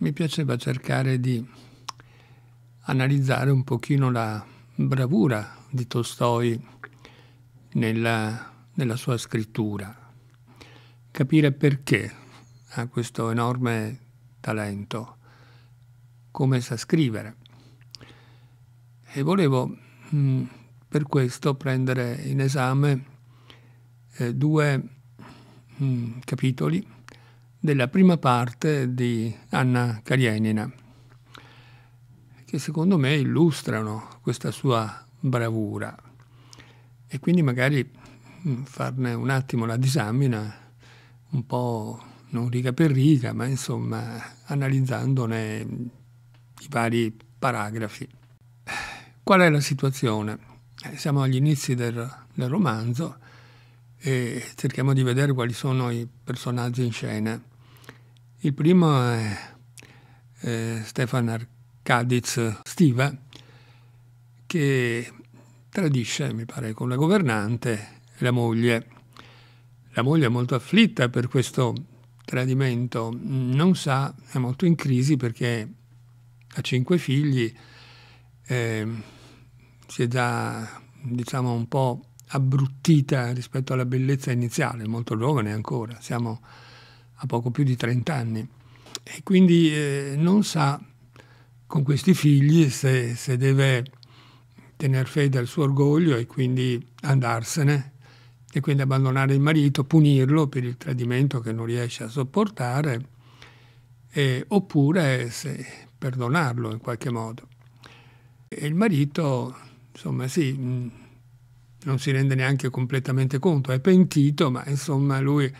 mi piaceva cercare di analizzare un pochino la bravura di Tolstoi nella, nella sua scrittura, capire perché ha questo enorme talento, come sa scrivere. E volevo mh, mm, per questo prendere in esame eh, due mh, mm, capitoli della prima parte di Anna Karenina, che secondo me illustrano questa sua bravura. E quindi magari mm, farne un attimo la disamina, un po' non riga per riga, ma insomma analizzandone mm, i vari paragrafi. Qual è la situazione? Siamo agli inizi del, del romanzo e cerchiamo di vedere quali sono i personaggi in scena. Il primo è eh, Stefan Arcadiz Stiva, che tradisce, mi pare, con la governante e la moglie. La moglie è molto afflitta per questo tradimento, non sa, è molto in crisi perché ha cinque figli, eh, si è già diciamo un po' abbruttita rispetto alla bellezza iniziale, molto giovane ancora, siamo a poco più di 30 anni e quindi eh, non sa con questi figli se, se deve tenere fede al suo orgoglio e quindi andarsene e quindi abbandonare il marito, punirlo per il tradimento che non riesce a sopportare, eh, oppure se, perdonarlo in qualche modo. E il marito, insomma, sì, non si rende neanche completamente conto, è pentito, ma insomma lui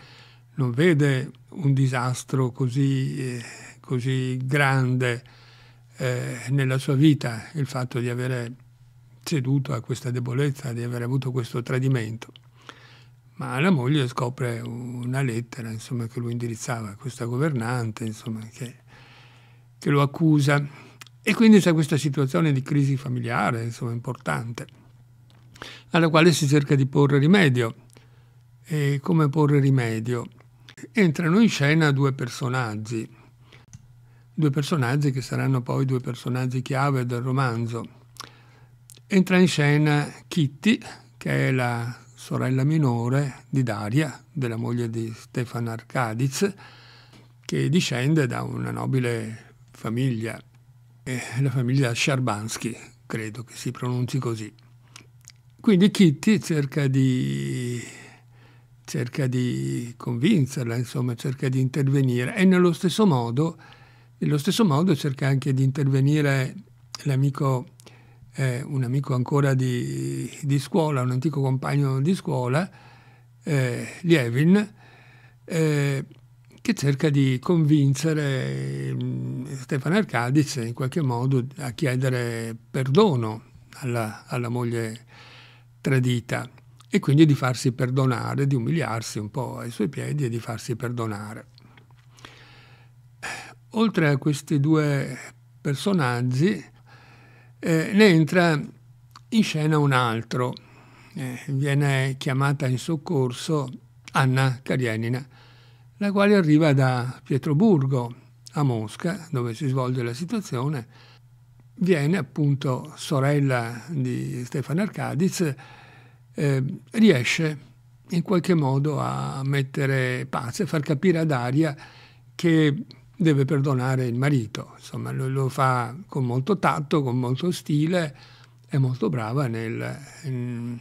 non vede un disastro così, eh, così grande eh, nella sua vita, il fatto di avere ceduto a questa debolezza, di aver avuto questo tradimento. Ma la moglie scopre una lettera insomma, che lui indirizzava a questa governante, insomma, che, che lo accusa. E quindi c'è questa situazione di crisi familiare insomma, importante alla quale si cerca di porre rimedio. E come porre rimedio? Entrano in scena due personaggi, due personaggi che saranno poi due personaggi chiave del romanzo. Entra in scena Kitty, che è la sorella minore di Daria, della moglie di Stefan Arkadiz, che discende da una nobile famiglia, la famiglia Sciarbansky, credo che si pronunci così. Quindi Kitty cerca di, cerca di convincerla, insomma, cerca di intervenire e nello stesso modo, nello stesso modo cerca anche di intervenire l'amico, eh, un amico ancora di, di, scuola, un antico compagno di scuola, eh, Lievin, eh, che cerca di convincere mm, Stefano Arcadice in qualche modo a chiedere perdono alla, alla moglie tradita e quindi di farsi perdonare, di umiliarsi un po' ai suoi piedi e di farsi perdonare. Oltre a questi due personaggi eh, ne entra in scena un altro, eh, viene chiamata in soccorso Anna Karenina, la quale arriva da Pietroburgo a Mosca, dove si svolge la situazione, viene appunto sorella di Stefano Arcadiz, eh, riesce in qualche modo a mettere pace, a far capire ad Aria che deve perdonare il marito. Insomma, lo, lo fa con molto tatto, con molto stile, è molto brava nel, mm,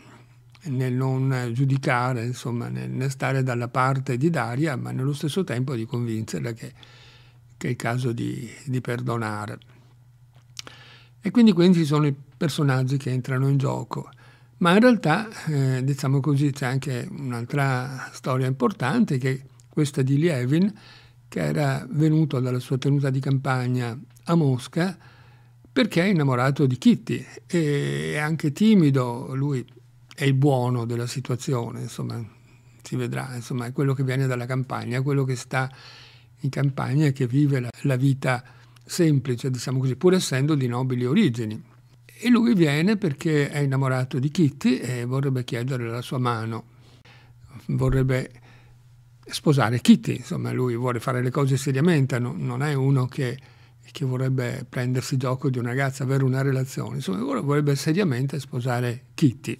nel non giudicare, insomma, nel, nel, stare dalla parte di Daria, ma nello stesso tempo di convincerla che, che è il caso di, di perdonare. E quindi questi sono i personaggi che entrano in gioco. Ma in realtà, eh, diciamo così, c'è anche un'altra storia importante, che è questa di Lievin, che era venuto dalla sua tenuta di campagna a Mosca perché è innamorato di Kitty e è anche timido, lui è il buono della situazione, insomma, si vedrà, insomma, è quello che viene dalla campagna, è quello che sta in campagna e che vive la, la vita semplice, diciamo così, pur essendo di nobili origini. E lui viene perché è innamorato di Kitty e vorrebbe chiedere la sua mano, vorrebbe sposare Kitty, insomma lui vuole fare le cose seriamente, no, non è uno che, che, vorrebbe prendersi gioco di una ragazza, avere una relazione, insomma vorrebbe seriamente sposare Kitty.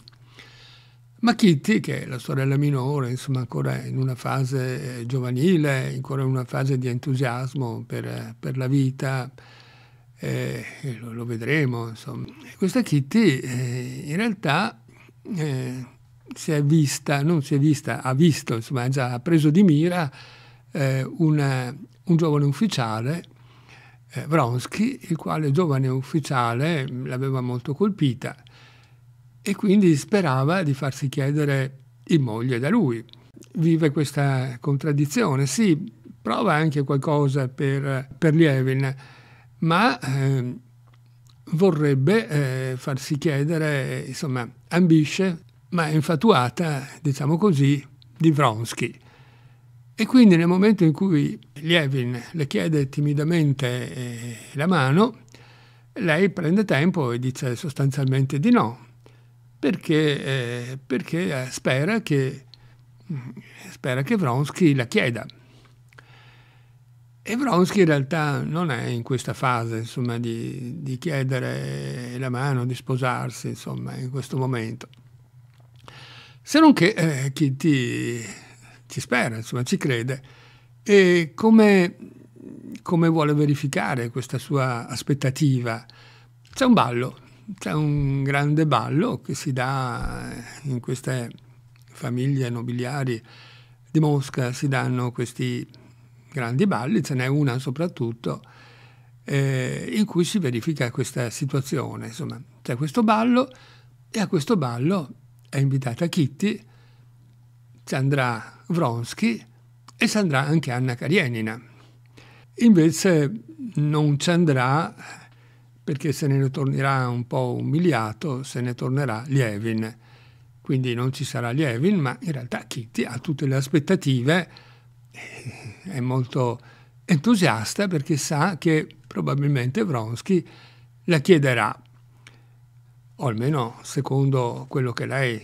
Ma Kitty, che è la sorella minore, insomma ancora in una fase eh, giovanile, ancora in una fase di entusiasmo per, eh, per la vita, eh, lo, lo, vedremo, insomma. Questa Kitty eh, in realtà eh, si è vista, non si è vista, ha visto, insomma ha già preso di mira una, un giovane ufficiale, Vronsky, il quale giovane ufficiale l'aveva molto colpita e quindi sperava di farsi chiedere in moglie da lui. Vive questa contraddizione, sì, prova anche qualcosa per, per Lievin, ma eh, vorrebbe eh, farsi chiedere, insomma, ambisce, ma è infatuata, diciamo così, di Vronsky. E quindi nel momento in cui Lievin le chiede timidamente eh, la mano, lei prende tempo e dice sostanzialmente di no, perché, eh, perché eh, spera, che, mm, spera che Vronsky la chieda. E Vronsky in realtà non è in questa fase insomma, di, di, chiedere la mano, di sposarsi insomma, in questo momento. Se non che eh, chi ci spera, insomma, ci crede. E come, come vuole verificare questa sua aspettativa? C'è un ballo, c'è un grande ballo che si dà in queste famiglie nobiliari di Mosca, si danno questi grandi balli, ce n'è una soprattutto eh, in cui si verifica questa situazione. Insomma, c'è questo ballo e a questo ballo è invitata Kitty, ci andrà Vronsky e ci andrà anche Anna Karenina. Invece non ci andrà perché se ne tornerà un po' umiliato, se ne tornerà Lievin. Quindi non ci sarà Lievin, ma in realtà Kitty ha tutte le aspettative, eh, è molto entusiasta perché sa che probabilmente Vronsky la chiederà, o almeno secondo quello che lei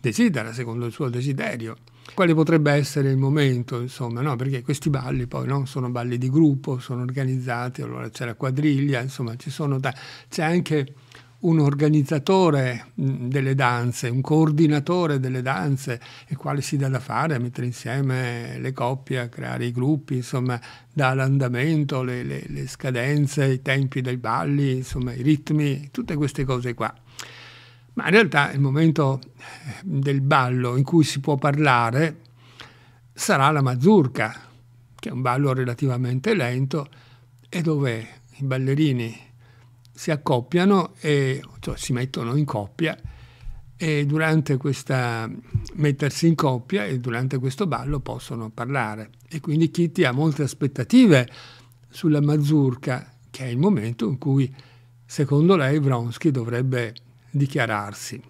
desidera, secondo il suo desiderio quale potrebbe essere il momento, insomma, no? perché questi balli poi no? sono balli di gruppo, sono organizzati, allora c'è la quadriglia, insomma, da... c'è anche un organizzatore delle danze, un coordinatore delle danze, il quale si dà da fare a mettere insieme le coppie, a creare i gruppi, insomma, dà l'andamento, le, le, le scadenze, i tempi dei balli, insomma, i ritmi, tutte queste cose qua. Ma in realtà il momento eh, del ballo in cui si può parlare sarà la mazurka, che è un ballo relativamente lento e dove i ballerini si accoppiano, e, cioè si mettono in coppia e durante questa mettersi in coppia e durante questo ballo possono parlare. E quindi Kitty ha molte aspettative sulla mazurka, che è il momento in cui secondo lei Vronsky dovrebbe dichiararsi.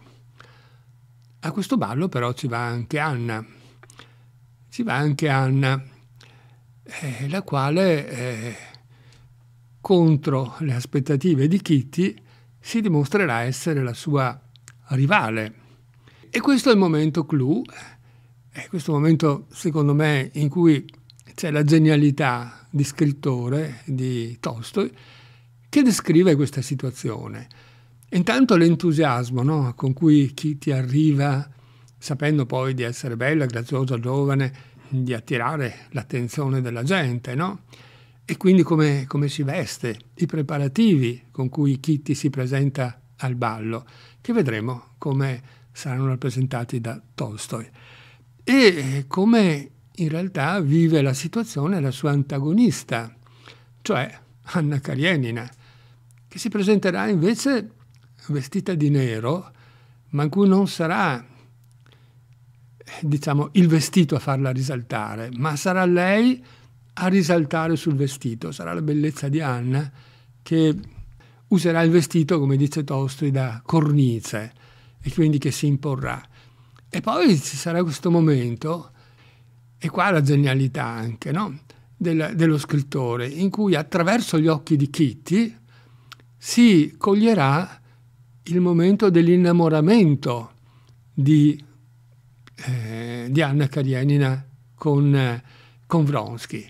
A questo ballo però ci va anche Anna, ci va anche Anna, eh, la quale, eh, contro le aspettative di Kitty, si dimostrerà essere la sua rivale. E questo è il momento clou, è questo momento secondo me in cui c'è la genialità di scrittore di Tolstoi che descrive questa situazione. Intanto l'entusiasmo no? con cui chi ti arriva, sapendo poi di essere bella, graziosa, giovane, di attirare l'attenzione della gente, no? E quindi come, come si veste, i preparativi con cui chi ti si presenta al ballo, che vedremo come saranno rappresentati da Tolstoi. E come in realtà vive la situazione la sua antagonista, cioè Anna Karenina, che si presenterà invece vestita di nero, ma in cui non sarà diciamo, il vestito a farla risaltare, ma sarà lei a risaltare sul vestito, sarà la bellezza di Anna che userà il vestito, come dice Tolstoi, da cornice e quindi che si imporrà. E poi ci sarà questo momento, e qua la genialità anche, no? Del, dello scrittore, in cui attraverso gli occhi di Kitty si coglierà il momento dell'innamoramento di, eh, di Anna Karenina con, eh, con Vronsky.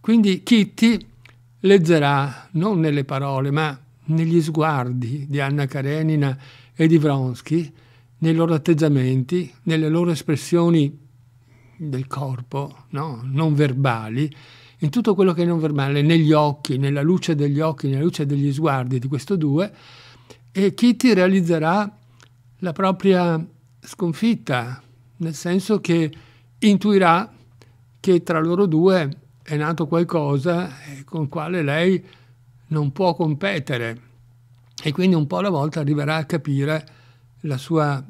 Quindi Kitty leggerà non nelle parole, ma negli sguardi di Anna Karenina e di Vronsky, nei loro atteggiamenti, nelle loro espressioni del corpo, no? non verbali, in tutto quello che è non verbale, negli occhi, nella luce degli occhi, nella luce degli sguardi di questo due, e Kitty realizzerà la propria sconfitta, nel senso che intuirà che tra loro due è nato qualcosa con quale lei non può competere e quindi un po' alla volta arriverà a capire la sua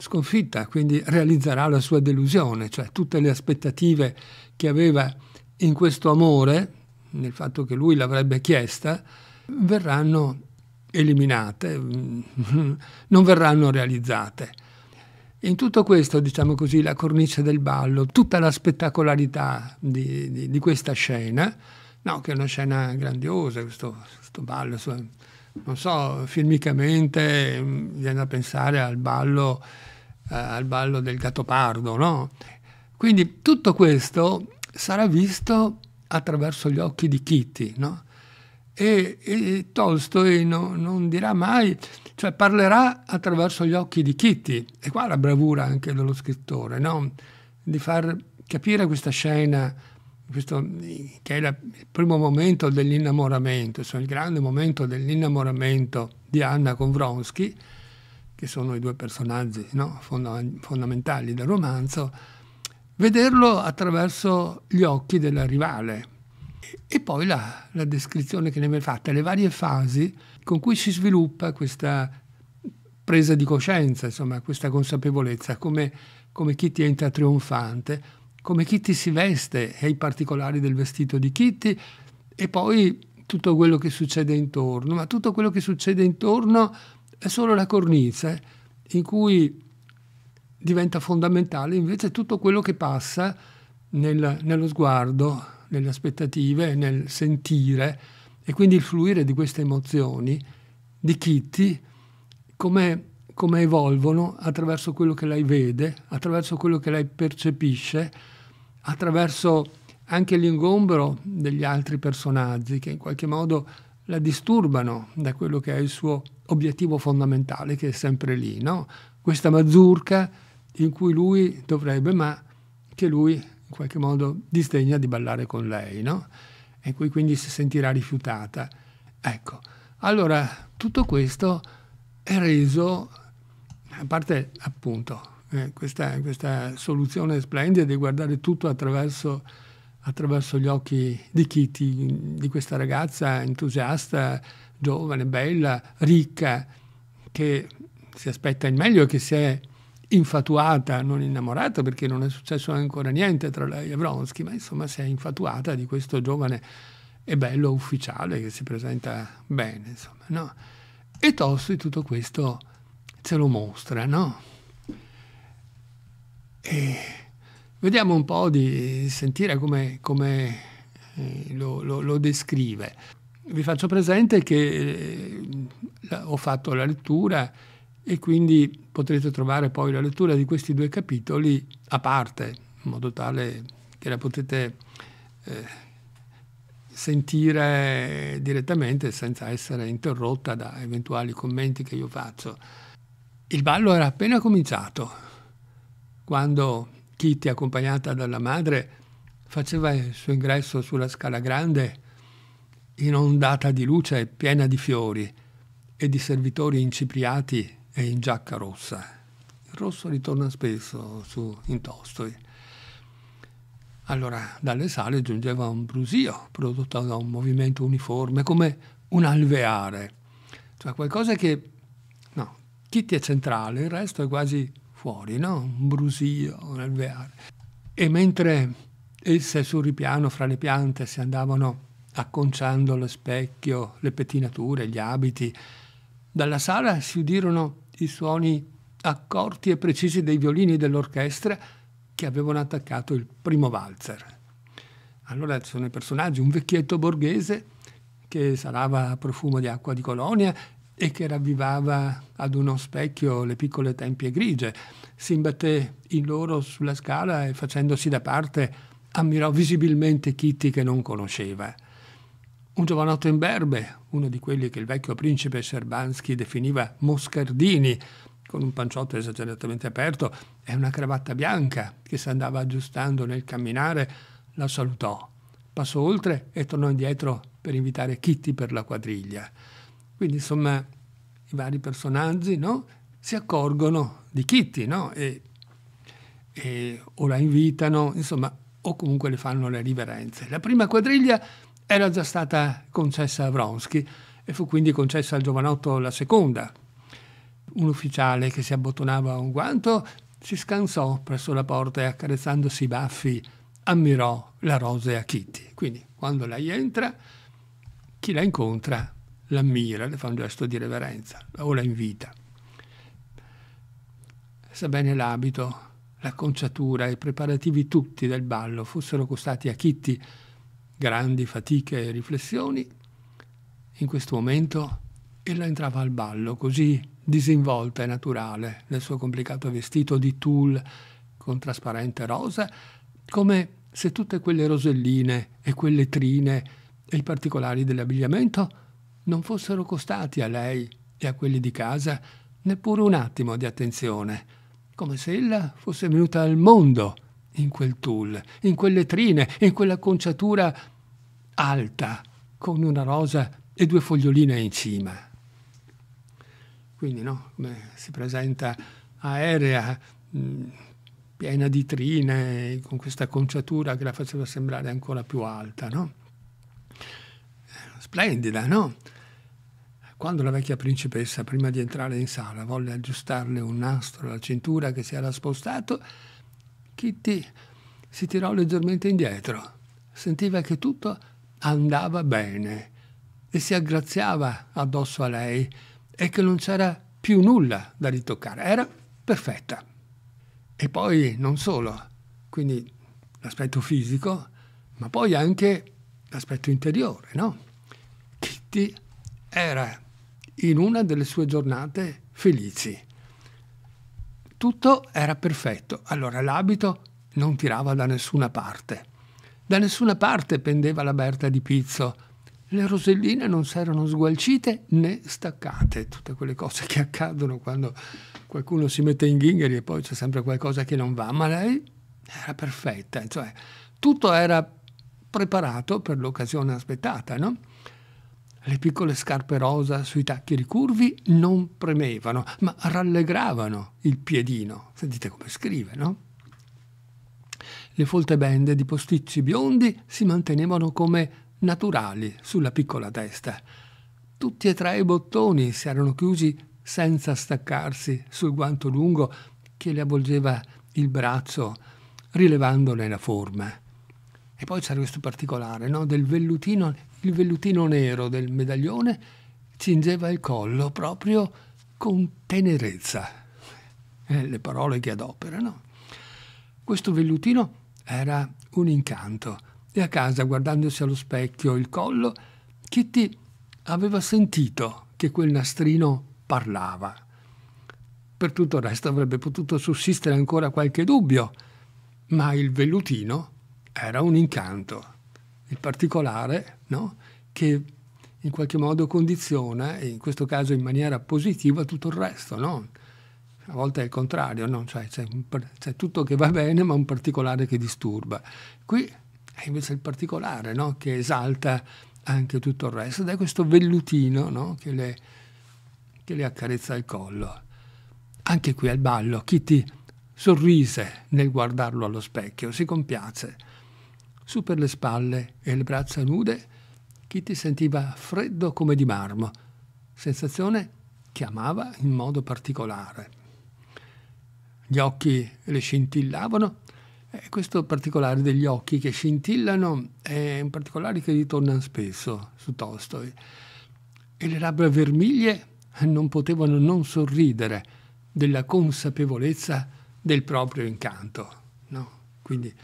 sconfitta, quindi realizzerà la sua delusione, cioè tutte le aspettative che aveva in questo amore, nel fatto che lui l'avrebbe chiesta, verranno eliminate, mm, non verranno realizzate. In tutto questo, diciamo così, la cornice del ballo, tutta la spettacolarità di, di, di questa scena, no, che è una scena grandiosa, questo, questo ballo, non so, filmicamente bisogna mm, pensare al ballo, eh, al ballo del gattopardo, no? Quindi tutto questo sarà visto attraverso gli occhi di Kitty, no? e, e Tolstoi no, non dirà mai, cioè parlerà attraverso gli occhi di Kitty, e qua la bravura anche dello scrittore, no? di far capire questa scena, questo, che è la, il primo momento dell'innamoramento, cioè il grande momento dell'innamoramento di Anna con Vronsky, che sono i due personaggi no? fondamentali del romanzo, vederlo attraverso gli occhi della rivale, e poi la, la descrizione che ne viene fatta, le varie fasi con cui si sviluppa questa presa di coscienza, insomma, questa consapevolezza, come, come Kitty entra trionfante, come Kitty si veste e i particolari del vestito di Kitty e poi tutto quello che succede intorno, ma tutto quello che succede intorno è solo la cornice in cui diventa fondamentale invece tutto quello che passa nel, nello sguardo nelle aspettative, nel sentire e quindi il fluire di queste emozioni di Kitty come, come evolvono attraverso quello che lei vede, attraverso quello che lei percepisce, attraverso anche l'ingombro degli altri personaggi che in qualche modo la disturbano da quello che è il suo obiettivo fondamentale, che è sempre lì, no? questa mazurka in cui lui dovrebbe, ma che lui in qualche modo disdegna di ballare con lei, no? E qui quindi si sentirà rifiutata. Ecco, allora tutto questo è reso, a parte appunto eh, questa, questa, soluzione splendida di guardare tutto attraverso, attraverso gli occhi di Kitty, di questa ragazza entusiasta, giovane, bella, ricca, che si aspetta il meglio e che si è infatuata, non innamorata perché non è successo ancora niente tra lei e Vronsky, ma insomma si è infatuata di questo giovane e bello ufficiale che si presenta bene, insomma, no? E Tolstoi tutto questo ce lo mostra, no? E vediamo un po' di sentire come, come eh, lo, lo, lo descrive. Vi faccio presente che eh, ho fatto la lettura e quindi potrete trovare poi la lettura di questi due capitoli a parte, in modo tale che la potete eh, sentire direttamente senza essere interrotta da eventuali commenti che io faccio. Il ballo era appena cominciato, quando Kitty, accompagnata dalla madre, faceva il suo ingresso sulla scala grande, inondata di luce e piena di fiori e di servitori incipriati è in giacca rossa. Il rosso ritorna spesso su in Tostoi. Allora, dalle sale giungeva un brusio prodotto da un movimento uniforme, come un alveare, cioè qualcosa che, no, Kitty è centrale, il resto è quasi fuori, no? Un brusio, un alveare. E mentre esse sul ripiano fra le piante si andavano acconciando lo specchio, le pettinature, gli abiti, dalla sala si udirono i suoni accorti e precisi dei violini dell'orchestra che avevano attaccato il primo valzer. Allora ci sono i personaggi, un vecchietto borghese che salava a profumo di acqua di colonia e che ravvivava ad uno specchio le piccole tempie grigie. Si imbatté in loro sulla scala e facendosi da parte ammirò visibilmente Kitty che non conosceva un giovanotto imberbe, uno di quelli che il vecchio principe Scerbanski definiva moscardini, con un panciotto esageratamente aperto e una cravatta bianca che si andava aggiustando nel camminare, la salutò. Passò oltre e tornò indietro per invitare Kitty per la quadriglia. Quindi, insomma, i vari personaggi no? si accorgono di Kitty no? e, e o la invitano, insomma, o comunque le fanno le riverenze. La prima quadriglia era già stata concessa a Vronsky e fu quindi concessa al giovanotto la seconda. Un ufficiale che si abbottonava un guanto si scansò presso la porta e accarezzandosi i baffi ammirò la rosea Kitty. Quindi quando lei entra, chi la incontra l'ammira, le fa un gesto di reverenza o la invita. Sebbene l'abito, l'acconciatura e i preparativi tutti del ballo fossero costati a Kitty grandi fatiche e riflessioni, in questo momento ella entrava al ballo, così disinvolta e naturale, nel suo complicato vestito di tulle con trasparente rosa, come se tutte quelle roselline e quelle trine e i particolari dell'abbigliamento non fossero costati a lei e a quelli di casa neppure un attimo di attenzione, come se ella fosse venuta al mondo in quel tul, in quelle trine, in quella conciatura alta, con una rosa e due foglioline in cima. Quindi no, Beh, si presenta aerea, mh, mm, piena di trine, con questa conciatura che la faceva sembrare ancora più alta, no? Eh, splendida, no? Quando la vecchia principessa, prima di entrare in sala, volle aggiustarle un nastro alla cintura che si era spostato, Kitty si tirò leggermente indietro. Sentiva che tutto andava bene e si aggraziava addosso a lei e che non c'era più nulla da ritoccare. Era perfetta. E poi non solo, quindi l'aspetto fisico, ma poi anche l'aspetto interiore, no? Kitty era in una delle sue giornate felici tutto era perfetto, allora l'abito non tirava da nessuna parte. Da nessuna parte pendeva la berta di pizzo. Le roselline non si erano sgualcite né staccate, tutte quelle cose che accadono quando qualcuno si mette in ghingheri e poi c'è sempre qualcosa che non va, ma lei era perfetta, cioè tutto era preparato per l'occasione aspettata, no? Le piccole scarpe rosa sui tacchi ricurvi non premevano, ma rallegravano il piedino. Sentite come scrive, no? Le folte bende di posticci biondi si mantenevano come naturali sulla piccola testa. Tutti e tre i bottoni si erano chiusi senza staccarsi sul guanto lungo che le avvolgeva il braccio, rilevandone la forma. E poi c'era questo particolare no? del vellutino il vellutino nero del medaglione cingeva il collo proprio con tenerezza. Eh, le parole che adoperano. Questo vellutino era un incanto e a casa, guardandosi allo specchio il collo, Kitty aveva sentito che quel nastrino parlava. Per tutto il resto avrebbe potuto sussistere ancora qualche dubbio, ma il vellutino era un incanto. Il particolare no? che in qualche modo condiziona, e in questo caso in maniera positiva, tutto il resto. No? A volte è il contrario, no? cioè, c'è, c'è, tutto che va bene ma un particolare che disturba. Qui è invece il particolare no? che esalta anche tutto il resto ed è questo vellutino che le, che le accarezza il collo. Anche qui al ballo, Kitty sorrise nel guardarlo allo specchio, si compiace. Su per le spalle e le braccia nude, Kitty sentiva freddo come di marmo, sensazione che amava in modo particolare. Gli occhi le scintillavano e questo particolare degli occhi che scintillano è un particolare che ritorna spesso su Tolstoi. E le labbra vermiglie non potevano non sorridere della consapevolezza del proprio incanto. No? Quindi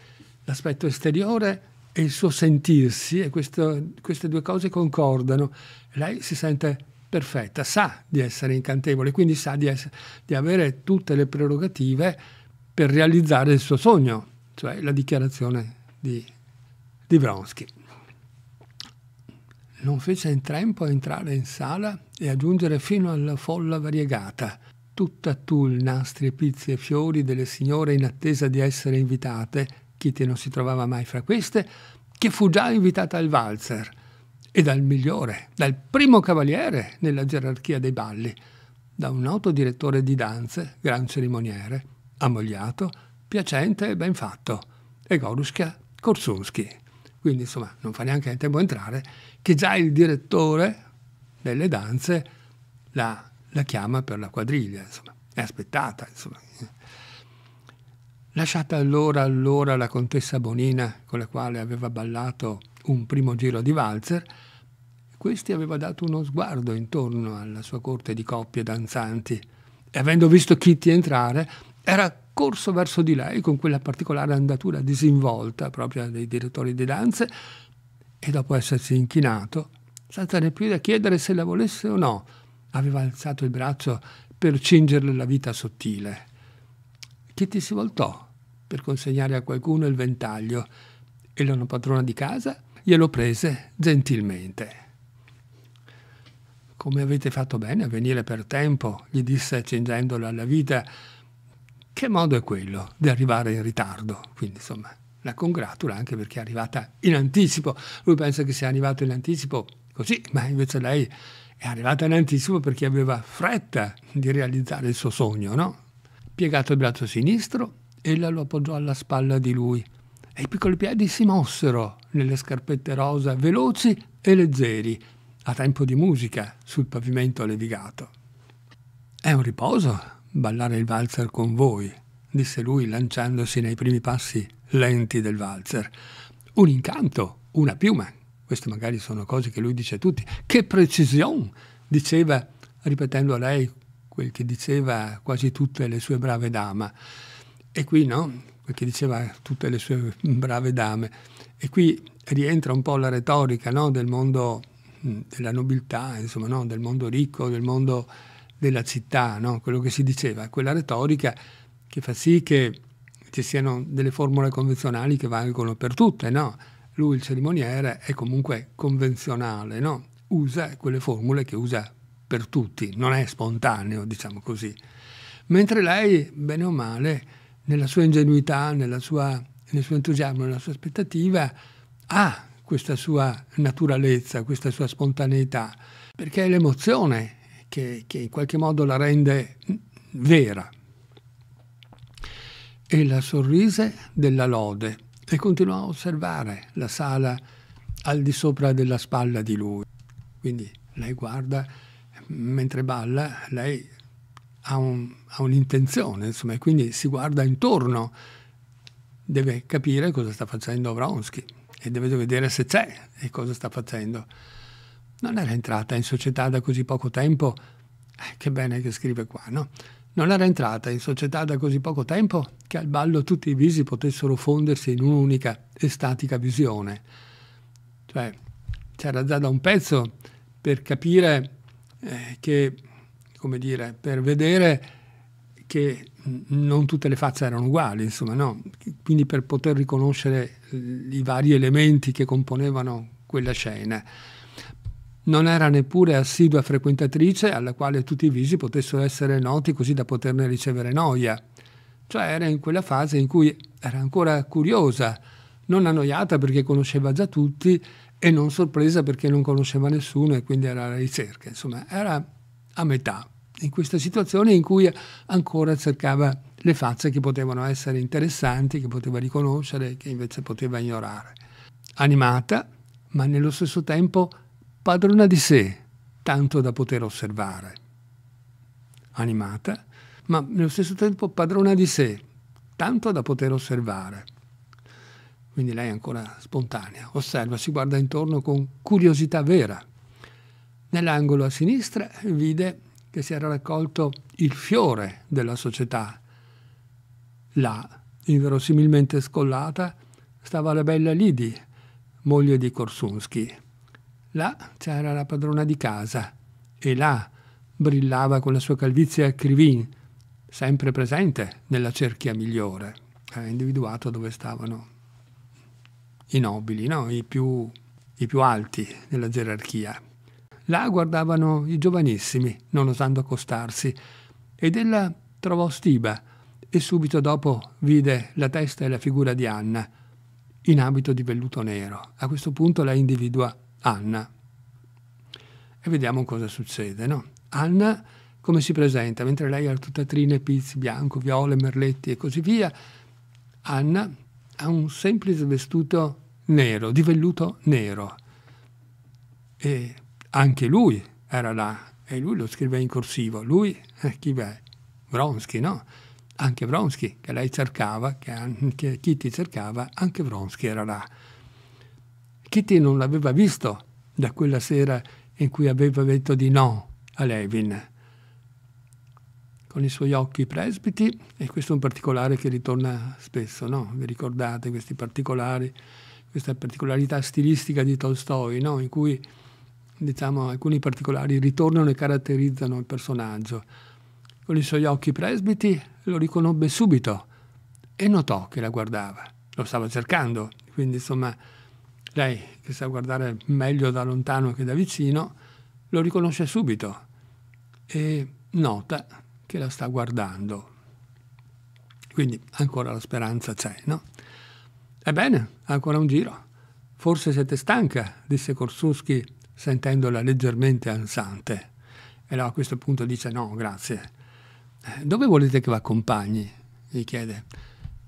l'aspetto esteriore e il suo sentirsi, e questo, queste due cose concordano. Lei si sente perfetta, sa di essere incantevole, quindi sa di, essere, di avere tutte le prerogative per realizzare il suo sogno, cioè la dichiarazione di, di Vronsky. Non fece in tempo a entrare in sala e a giungere fino alla folla variegata, tutta tu nastri, pizzi e fiori delle signore in attesa di essere invitate, Kitty non si trovava mai fra queste, che fu già invitata al valzer e dal migliore, dal primo cavaliere nella gerarchia dei balli, da un noto direttore di danze, gran cerimoniere, ammogliato, piacente e ben fatto, Egoruska Korsunsky. Quindi insomma non fa neanche in tempo a entrare, che già il direttore delle danze la, la chiama per la quadriglia, insomma, è aspettata. Insomma. Lasciata allora allora la contessa Bonina, con la quale aveva ballato un primo giro di valzer, questi aveva dato uno sguardo intorno alla sua corte di coppie danzanti e avendo visto Kitty entrare, era corso verso di lei con quella particolare andatura disinvolta propria dei direttori di danze e dopo essersi inchinato, senza neppure chiedere se la volesse o no, aveva alzato il braccio per cingerle la vita sottile. Kitty si voltò per consegnare a qualcuno il ventaglio e la padrona di casa glielo prese gentilmente. Come avete fatto bene a venire per tempo, gli disse accingendola alla vita. Che modo è quello di arrivare in ritardo? Quindi, insomma, la congratula anche perché è arrivata in anticipo. Lui pensa che sia arrivato in anticipo così, ma invece lei è arrivata in anticipo perché aveva fretta di realizzare il suo sogno, no? piegato il braccio sinistro, ella lo appoggiò alla spalla di lui e i piccoli piedi si mossero nelle scarpette rosa, veloci e leggeri, a tempo di musica sul pavimento levigato. È un riposo ballare il valzer con voi, disse lui lanciandosi nei primi passi lenti del valzer. Un incanto, una piuma. Queste magari sono cose che lui dice a tutti. Che precisione! diceva ripetendo a lei quel che diceva quasi tutte le sue brave dame. E qui no, quel che diceva tutte le sue brave dame. E qui rientra un po' la retorica no? del mondo mm, della nobiltà, insomma, no? del mondo ricco, del mondo della città, no? quello che si diceva, quella retorica che fa sì che ci siano delle formule convenzionali che valgono per tutte. No? Lui, il cerimoniere, è comunque convenzionale, usa quelle formule che usa per tutti, non è spontaneo, diciamo così. Mentre lei, bene o male, nella sua ingenuità, nella sua, nel suo entusiasmo, nella sua aspettativa, ha questa sua naturalezza, questa sua spontaneità, perché è l'emozione che, che in qualche modo la rende vera. E la sorrise della lode e continuò a osservare la sala al di sopra della spalla di lui. Quindi lei guarda mentre balla lei ha, un, ha un'intenzione, insomma, e quindi si guarda intorno, deve capire cosa sta facendo Vronsky e deve vedere se c'è e cosa sta facendo. Non era entrata in società da così poco tempo, eh, che bene che scrive qua, no? Non era entrata in società da così poco tempo che al ballo tutti i visi potessero fondersi in un'unica estatica visione. Cioè, c'era già da un pezzo per capire eh, che, come dire, per vedere che non tutte le facce erano uguali, insomma, no? quindi per poter riconoscere eh, i vari elementi che componevano quella scena. Non era neppure assidua frequentatrice alla quale tutti i visi potessero essere noti così da poterne ricevere noia, cioè era in quella fase in cui era ancora curiosa, non annoiata perché conosceva già tutti, e non sorpresa perché non conosceva nessuno e quindi era alla ricerca, insomma era a metà in questa situazione in cui ancora cercava le facce che potevano essere interessanti, che poteva riconoscere, che invece poteva ignorare. Animata, ma nello stesso tempo padrona di sé, tanto da poter osservare. Animata, ma nello stesso tempo padrona di sé, tanto da poter osservare quindi lei è ancora spontanea, osserva, si guarda intorno con curiosità vera. Nell'angolo a sinistra vide che si era raccolto il fiore della società. Là, inverosimilmente scollata, stava la bella Lidi, moglie di Korsunsky. Là c'era la padrona di casa e là brillava con la sua calvizie a Krivin, sempre presente nella cerchia migliore. Ha eh, individuato dove stavano i nobili, no? I, più, i più alti nella gerarchia. Là guardavano i giovanissimi, non osando accostarsi, ed ella trovò Stiba e subito dopo vide la testa e la figura di Anna, in abito di velluto nero. A questo punto la individua Anna. E vediamo cosa succede, no? Anna come si presenta, mentre lei ha tutta trine, pizzi, bianco, viole, merletti e così via, Anna ha un semplice vestito nero, di velluto nero. E anche lui era là, e lui lo scriveva in corsivo. Lui, eh, chi è? Vronsky, no? Anche Vronsky, che lei cercava, che, che Kitty cercava, anche Vronsky era là. Kitty non l'aveva visto da quella sera in cui aveva detto di no a Levin con i suoi occhi presbiti, e questo è un particolare che ritorna spesso, no? vi ricordate questi particolari, questa particolarità stilistica di Tolstoi, no? in cui diciamo, alcuni particolari ritornano e caratterizzano il personaggio. Con i suoi occhi presbiti lo riconobbe subito e notò che la guardava, lo stava cercando, quindi insomma lei che sa guardare meglio da lontano che da vicino, lo riconosce subito e nota che la sta guardando. Quindi ancora la speranza c'è, no? Ebbene, ancora un giro. Forse siete stanca, disse Korsuski sentendola leggermente ansante. E là a questo punto dice no, grazie. Eh, dove volete che vi accompagni? gli chiede.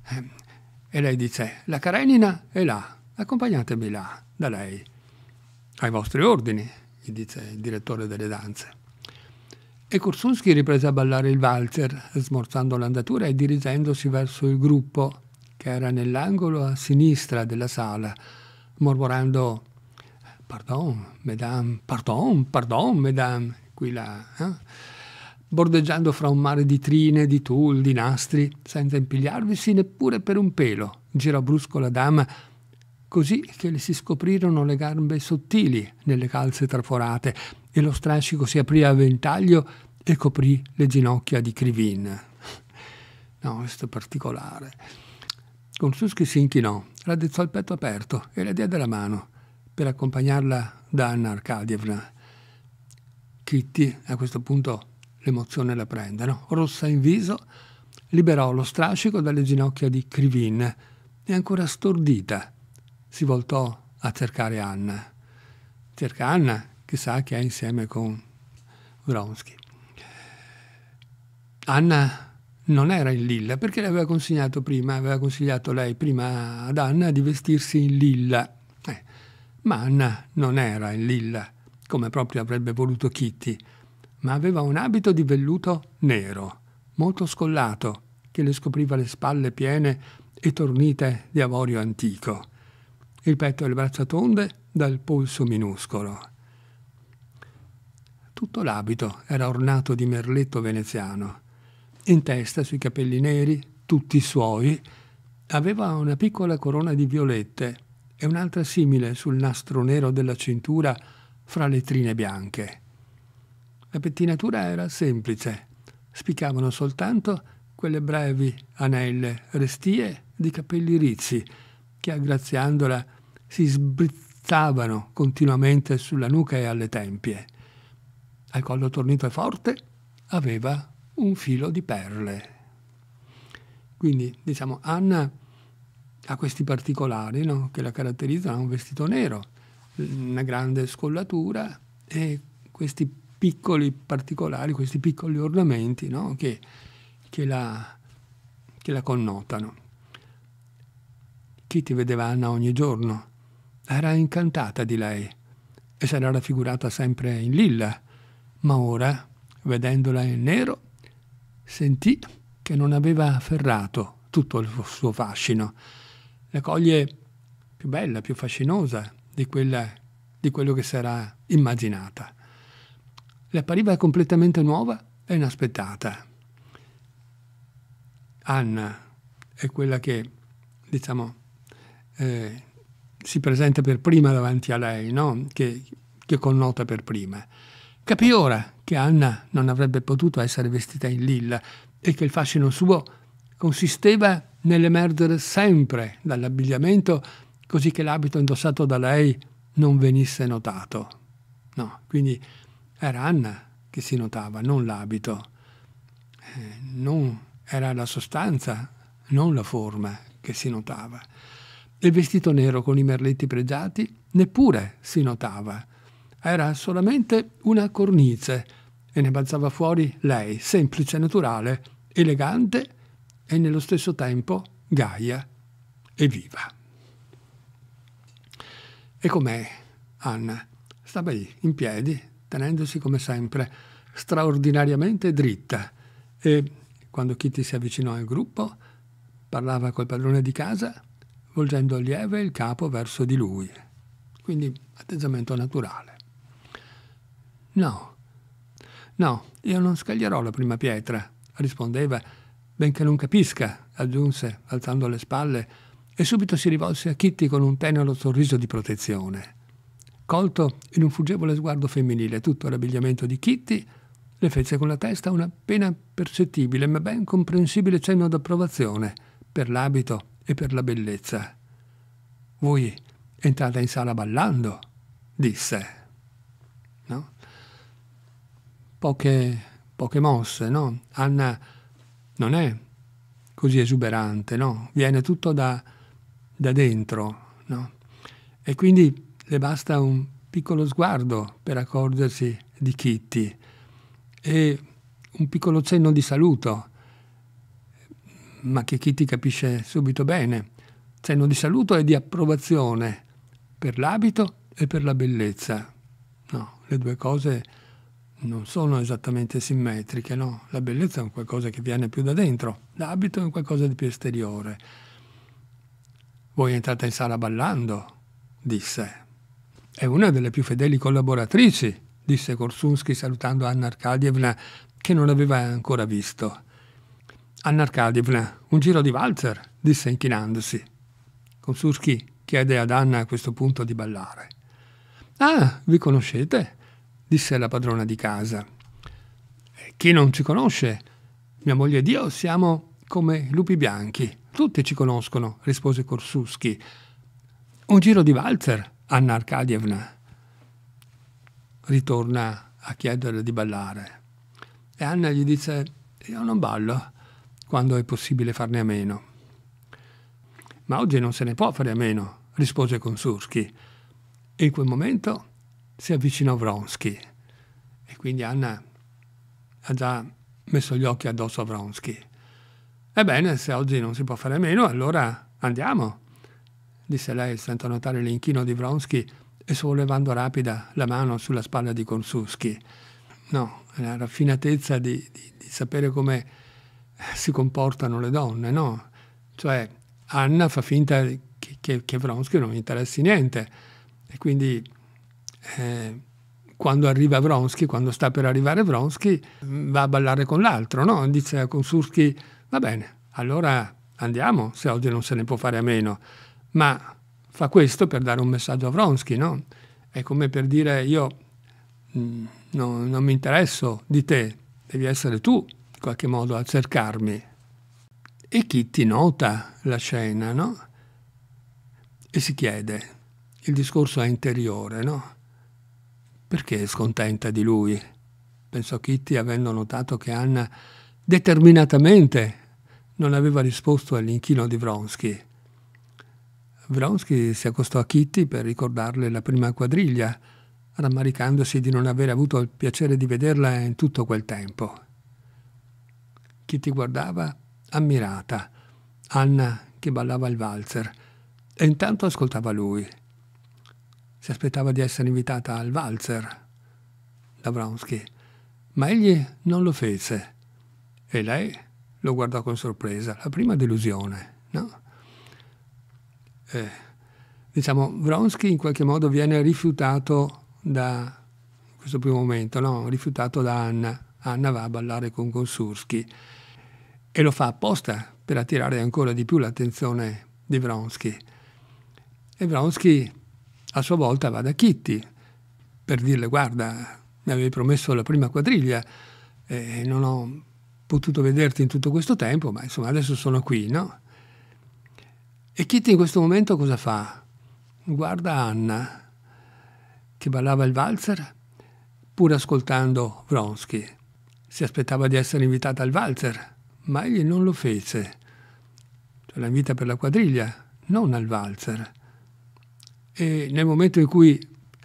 Eh, e lei dice, la Karenina è là, accompagnatemi là, da lei. Ai vostri ordini, gli dice il direttore delle danze. E Korsunski riprese a ballare il valzer, smorzando l'andatura e dirigendosi verso il gruppo, che era nell'angolo a sinistra della sala, mormorando «Pardon, madame, pardon, pardon, madame», qui là, eh? bordeggiando fra un mare di trine, di tulle, di nastri, senza impigliarvisi neppure per un pelo. Girò brusco la dama, così che le si scoprirono le gambe sottili nelle calze traforate e lo strascico si aprì a ventaglio e coprì le ginocchia di Krivin. No, questo è particolare. Konsuski si inchinò, raddrizzò il petto aperto e le diede la mano per accompagnarla da Anna Arkadievna. Kitty, a questo punto l'emozione la prende, no? rossa in viso, liberò lo strascico dalle ginocchia di Krivin e ancora stordita si voltò a cercare Anna. Cerca Anna, che è insieme con Vronsky. Anna non era in lilla perché le aveva consegnato prima, aveva consigliato lei prima ad Anna di vestirsi in lilla. Eh, ma Anna non era in lilla, come proprio avrebbe voluto Kitty, ma aveva un abito di velluto nero, molto scollato, che le scopriva le spalle piene e tornite di avorio antico, il petto e le braccia tonde dal polso minuscolo. Tutto l'abito era ornato di merletto veneziano. In testa, sui capelli neri, tutti suoi, aveva una piccola corona di violette e un'altra simile sul nastro nero della cintura fra le trine bianche. La pettinatura era semplice, spiccavano soltanto quelle brevi anelle restie di capelli rizzi che, aggraziandola, si sbrizzavano continuamente sulla nuca e alle tempie al collo tornito e forte, aveva un filo di perle. Quindi, diciamo, Anna ha questi particolari no? che la caratterizzano, ha un vestito nero, una grande scollatura e questi piccoli particolari, questi piccoli ornamenti no? che, che, la, che la connotano. Kitty vedeva Anna ogni giorno, era incantata di lei e si era raffigurata sempre in lilla, ma ora, vedendola in nero, sentì che non aveva afferrato tutto il suo fascino. La coglie più bella, più fascinosa di, quella, di quello che sarà immaginata. Le appariva completamente nuova e inaspettata. Anna è quella che, diciamo, eh, si presenta per prima davanti a lei, no? che, che connota per prima. Capì ora che Anna non avrebbe potuto essere vestita in lilla e che il fascino suo consisteva nell'emergere sempre dall'abbigliamento così che l'abito indossato da lei non venisse notato. No, quindi era Anna che si notava, non l'abito. Eh, non era la sostanza, non la forma che si notava. Il vestito nero con i merletti pregiati neppure si notava. Era solamente una cornice e ne balzava fuori lei, semplice, naturale, elegante e nello stesso tempo gaia e viva. E com'è Anna? Stava lì, in piedi, tenendosi come sempre straordinariamente dritta e quando Kitty si avvicinò al gruppo parlava col padrone di casa volgendo lieve il capo verso di lui, quindi atteggiamento naturale. No, no, io non scaglierò la prima pietra, rispondeva, benché non capisca, aggiunse, alzando le spalle, e subito si rivolse a Kitty con un tenero sorriso di protezione. Colto in un fuggevole sguardo femminile tutto l'abbigliamento di Kitty, le fece con la testa un appena percettibile ma ben comprensibile cenno d'approvazione per l'abito e per la bellezza. Voi entrate in sala ballando, disse poche, poche mosse, no? Anna non è così esuberante, no? Viene tutto da, da dentro, no? E quindi le basta un piccolo sguardo per accorgersi di Kitty e un piccolo cenno di saluto, ma che Kitty capisce subito bene. Cenno di saluto e di approvazione per l'abito e per la bellezza. No, le due cose non sono esattamente simmetriche, no? La bellezza è un qualcosa che viene più da dentro, l'abito è un qualcosa di più esteriore. Voi entrate in sala ballando, disse. È una delle più fedeli collaboratrici, disse Korsunsky salutando Anna Arkadievna, che non aveva ancora visto. Anna Arkadievna, un giro di valzer, disse inchinandosi. Korsunsky chiede ad Anna a questo punto di ballare. Ah, vi conoscete? disse alla padrona di casa. Eh, chi non ci conosce? Mia moglie ed io siamo come lupi bianchi. Tutti ci conoscono, rispose Korsuski. Un giro di valzer, Anna Arkadievna. Ritorna a chiederle di ballare. E Anna gli dice, io non ballo, quando è possibile farne a meno. Ma oggi non se ne può fare a meno, rispose Konsurski. In quel momento si avvicinò Vronsky e quindi Anna ha già messo gli occhi addosso a Vronsky. Ebbene, se oggi non si può fare meno, allora andiamo, disse lei senza notare l'inchino di Vronsky e sollevando rapida la mano sulla spalla di Korsuski. No, la raffinatezza di, di, di sapere come si comportano le donne, no? Cioè, Anna fa finta che, che, che Vronsky non interessi niente e quindi eh, quando arriva Vronsky, quando sta per arrivare Vronsky, mm, va a ballare con l'altro, no? Dice a Konsursky, va bene, allora andiamo, se oggi non se ne può fare a meno. Ma fa questo per dare un messaggio a Vronsky, no? È come per dire, io mh, mm, non, non mi interesso di te, devi essere tu, in qualche modo, a cercarmi. E Kitty nota la scena, no? E si chiede, il discorso è interiore, no? Perché è scontenta di lui? pensò Kitty, avendo notato che Anna determinatamente non aveva risposto all'inchino di Vronsky. Vronsky si accostò a Kitty per ricordarle la prima quadriglia, rammaricandosi di non aver avuto il piacere di vederla in tutto quel tempo. Kitty guardava ammirata Anna che ballava il valzer e intanto ascoltava lui si aspettava di essere invitata al valzer da Vronsky, ma egli non lo fece e lei lo guardò con sorpresa, la prima delusione. No? Eh, diciamo, Vronsky in qualche modo viene rifiutato da in questo primo momento, no? rifiutato da Anna. Anna va a ballare con Konsursky e lo fa apposta per attirare ancora di più l'attenzione di Vronsky. E Vronsky a sua volta va da Kitty per dirle guarda, mi avevi promesso la prima quadriglia e eh, non ho potuto vederti in tutto questo tempo, ma insomma adesso sono qui, no? E Kitty in questo momento cosa fa? Guarda Anna, che ballava il valzer, pur ascoltando Vronsky. Si aspettava di essere invitata al valzer, ma egli non lo fece. Cioè la invita per la quadriglia, non al valzer e nel momento in cui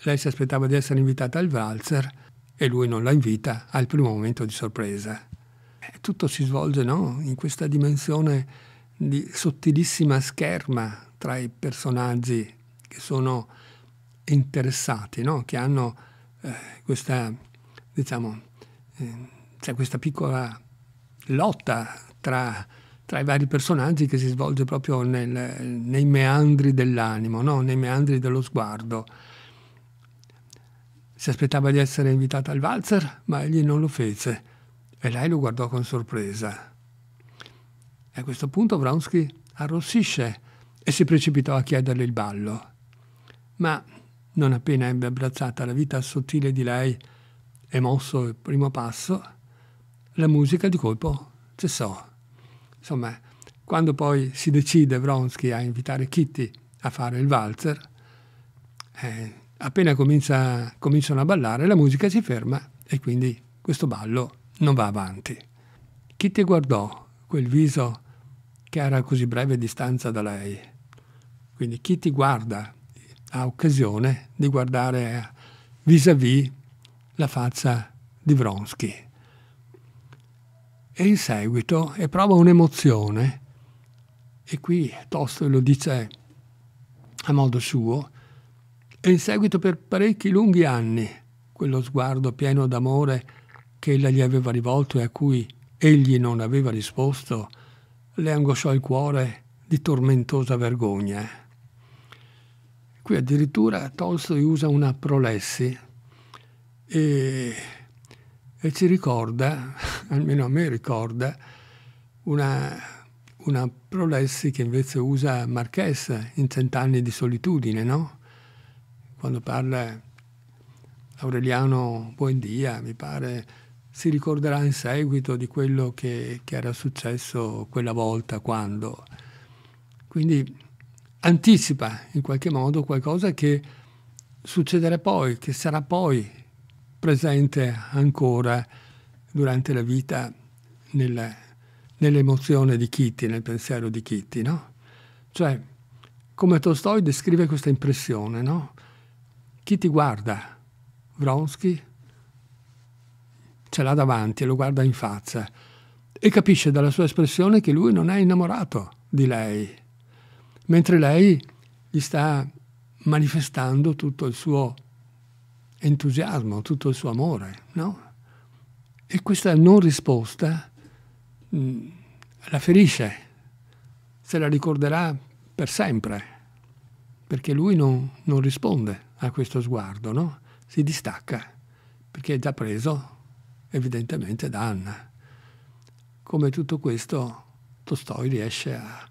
lei si aspettava di essere invitata al valzer e lui non la invita al primo momento di sorpresa. Tutto si svolge no? in questa dimensione di sottilissima scherma tra i personaggi che sono interessati, no? che hanno eh, questa, diciamo, eh, cioè questa piccola lotta tra tra i vari personaggi che si svolge proprio nel, nei meandri dell'animo, no? nei meandri dello sguardo. Si aspettava di essere invitata al valzer, ma egli non lo fece e lei lo guardò con sorpresa. E a questo punto Vronsky arrossisce e si precipitò a chiederle il ballo. Ma non appena ebbe abbracciata la vita sottile di lei e mosso il primo passo, la musica di colpo cessò Insomma, quando poi si decide Vronsky a invitare Kitty a fare il valzer, eh, appena comincia, cominciano a ballare la musica si ferma e quindi questo ballo non va avanti. Kitty guardò quel viso che era a così breve distanza da lei. Quindi Kitty guarda, ha occasione di guardare vis-à-vis -vis la faccia di Vronsky e in seguito e prova un'emozione, e qui Tolstoi lo dice a modo suo, e in seguito per parecchi lunghi anni quello sguardo pieno d'amore che ella gli aveva rivolto e a cui egli non aveva risposto, le angosciò il cuore di tormentosa vergogna. Qui addirittura Tolstoi usa una prolessi e e ci ricorda, almeno a me ricorda, una, una prolessi che invece usa Marques in Cent'anni di solitudine, no? Quando parla Aureliano Buendia, mi pare, si ricorderà in seguito di quello che, che era successo quella volta, quando. Quindi anticipa in qualche modo qualcosa che succederà poi, che sarà poi presente ancora durante la vita nella, nell'emozione di Kitty, nel pensiero di Kitty, no? Cioè, come Tolstoi descrive questa impressione, no? Kitty guarda Vronsky, ce l'ha davanti e lo guarda in faccia e capisce dalla sua espressione che lui non è innamorato di lei, mentre lei gli sta manifestando tutto il suo entusiasmo, tutto il suo amore, no? E questa non risposta mh, mm, la ferisce, se la ricorderà per sempre, perché lui non, non risponde a questo sguardo, no? Si distacca, perché è già preso evidentemente da Anna. Come tutto questo Tolstoi riesce a,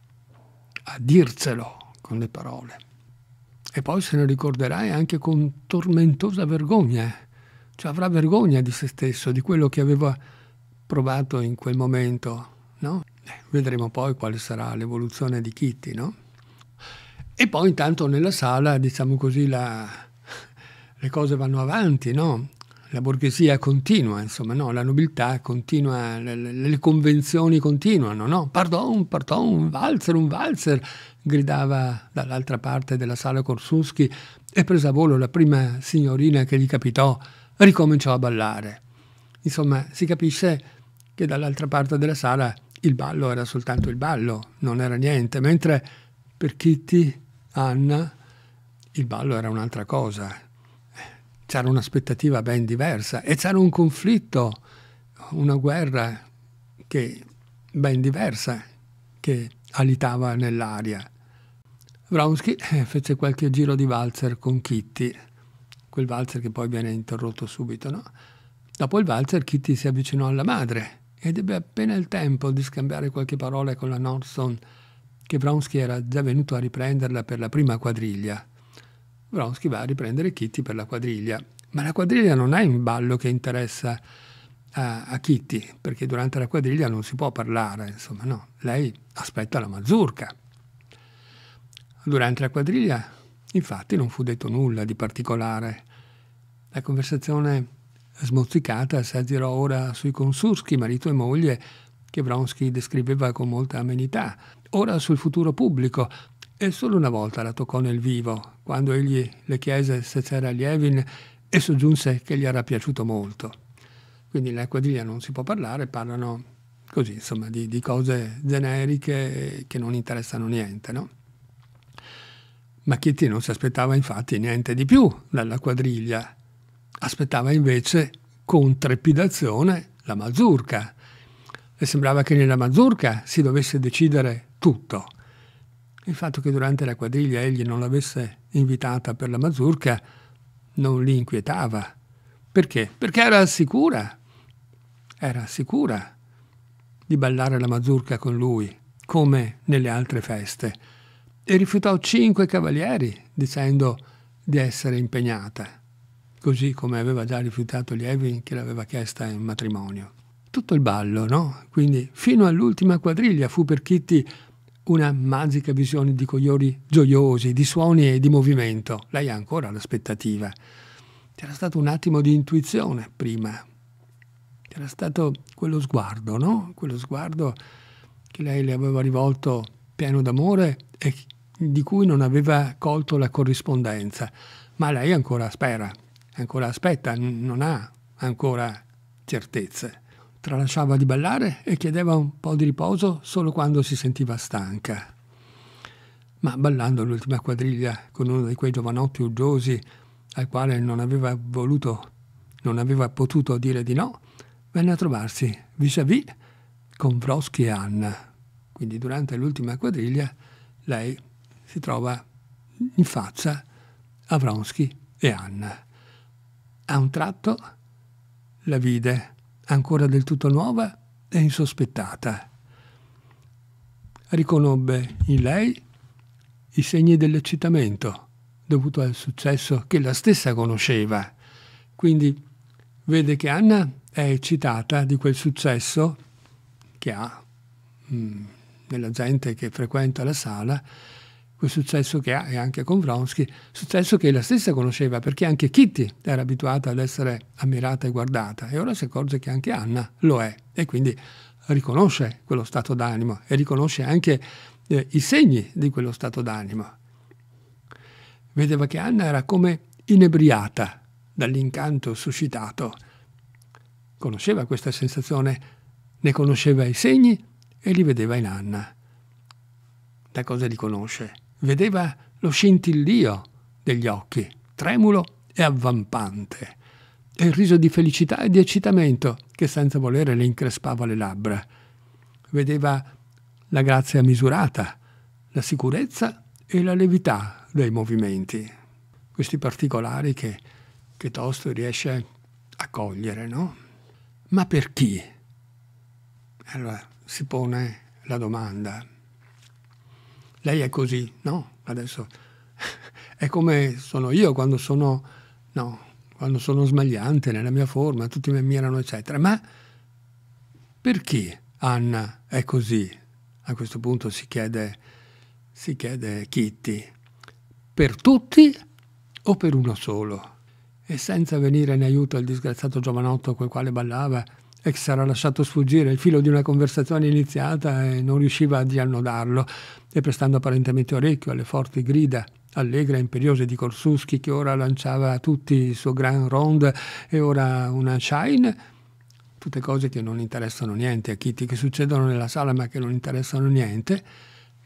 a dircelo con le parole e poi se ne ricorderai anche con tormentosa vergogna, eh. cioè avrà vergogna di se stesso, di quello che aveva provato in quel momento, no? Eh, vedremo poi quale sarà l'evoluzione di Kitty, no? E poi intanto nella sala, diciamo così, la, le cose vanno avanti, no? la borghesia continua, insomma, no, la nobiltà continua, le, le convenzioni continuano, no? Pardon, pardon, un valzer, un valzer, gridava dall'altra parte della sala Korsuski e presa a volo la prima signorina che gli capitò, ricominciò a ballare. Insomma, si capisce che dall'altra parte della sala il ballo era soltanto il ballo, non era niente, mentre per Kitty, Anna, il ballo era un'altra cosa, c'era un'aspettativa ben diversa e c'era un conflitto, una guerra che, ben diversa che alitava nell'aria. Vronsky eh, fece qualche giro di valzer con Kitty, quel valzer che poi viene interrotto subito. No? Dopo il valzer Kitty si avvicinò alla madre ed ebbe appena il tempo di scambiare qualche parola con la Norson che Vronsky era già venuto a riprenderla per la prima quadriglia. Vronsky va a riprendere Kitty per la quadriglia, ma la quadriglia non è in ballo che interessa a, a Kitty, perché durante la quadriglia non si può parlare, insomma no, lei aspetta la mazurka. Durante la quadriglia infatti non fu detto nulla di particolare. La conversazione smozzicata si aggirò ora sui Konsurski, marito e moglie, che Vronsky descriveva con molta amenità, ora sul futuro pubblico, e solo una volta la toccò nel vivo, quando egli le chiese se c'era Lievin e soggiunse che gli era piaciuto molto. Quindi nella quadriglia non si può parlare, parlano così, insomma, di, di cose generiche che non interessano niente, no? Ma Kitty non si aspettava infatti niente di più dalla quadriglia, aspettava invece con trepidazione la mazurka. E sembrava che nella mazurka si dovesse decidere tutto il fatto che durante la quadriglia egli non l'avesse invitata per la mazurca non li inquietava. Perché? Perché era sicura, era sicura di ballare la mazurca con lui, come nelle altre feste, e rifiutò cinque cavalieri dicendo di essere impegnata, così come aveva già rifiutato Lievin che l'aveva chiesta in matrimonio. Tutto il ballo, no? Quindi fino all'ultima quadriglia fu per Kitty una magica visione di colori gioiosi, di suoni e di movimento. Lei ha ancora l'aspettativa. C'era stato un attimo di intuizione prima. C'era stato quello sguardo, no? Quello sguardo che lei le aveva rivolto pieno d'amore e di cui non aveva colto la corrispondenza. Ma lei ancora spera, ancora aspetta, non ha ancora certezze tralasciava di ballare e chiedeva un po' di riposo solo quando si sentiva stanca. Ma ballando l'ultima quadriglia con uno di quei giovanotti uggiosi al quale non aveva voluto, non aveva potuto dire di no, venne a trovarsi vis-à-vis con Vrosky e Anna. Quindi durante l'ultima quadriglia lei si trova in faccia a Vronsky e Anna. A un tratto la vide ancora del tutto nuova e insospettata. Riconobbe in lei i segni dell'eccitamento dovuto al successo che la stessa conosceva. Quindi vede che Anna è eccitata di quel successo che ha mh, mm, nella gente che frequenta la sala quel successo che ha e anche con Vronsky, successo che la stessa conosceva perché anche Kitty era abituata ad essere ammirata e guardata e ora si accorge che anche Anna lo è e quindi riconosce quello stato d'animo e riconosce anche eh, i segni di quello stato d'animo. Vedeva che Anna era come inebriata dall'incanto suscitato. Conosceva questa sensazione, ne conosceva i segni e li vedeva in Anna. Da cosa li conosce? vedeva lo scintillio degli occhi, tremulo e avvampante, e il riso di felicità e di eccitamento che senza volere le increspava le labbra. Vedeva la grazia misurata, la sicurezza e la levità dei movimenti. Questi particolari che, che Tolstoi riesce a cogliere, no? Ma per chi? Allora si pone la domanda lei è così, no, adesso è come sono io quando sono, no, quando sono smagliante nella mia forma, tutti mi ammirano, eccetera. Ma perché Anna è così? A questo punto si chiede, si chiede Kitty. Per tutti o per uno solo? E senza venire in aiuto al disgraziato giovanotto col quale ballava, e sarà lasciato sfuggire il filo di una conversazione iniziata e non riusciva a diannodarlo, e prestando apparentemente orecchio alle forti grida allegre e imperiose di Korsuski che ora lanciava a tutti il suo grand ronde e ora una shine, tutte cose che non interessano niente a Kitty, che succedono nella sala ma che non interessano niente,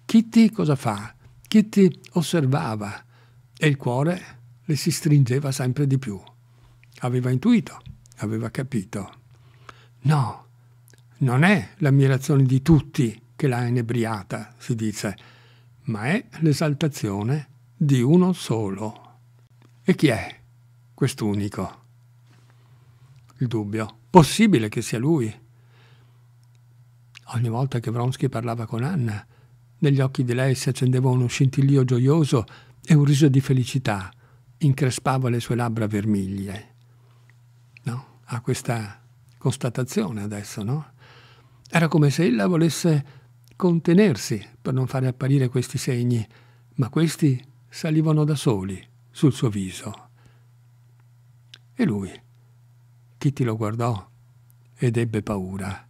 Kitty cosa fa? Kitty osservava e il cuore le si stringeva sempre di più. Aveva intuito, aveva capito No, non è l'ammirazione di tutti che l'ha inebriata, si dice, ma è l'esaltazione di uno solo. E chi è quest'unico? Il dubbio. Possibile che sia lui. Ogni volta che Vronsky parlava con Anna, negli occhi di lei si accendeva uno scintillio gioioso e un riso di felicità increspava le sue labbra vermiglie. No, ha questa constatazione adesso, no? Era come se ella volesse contenersi per non fare apparire questi segni, ma questi salivano da soli sul suo viso. E lui, Kitty lo guardò ed ebbe paura.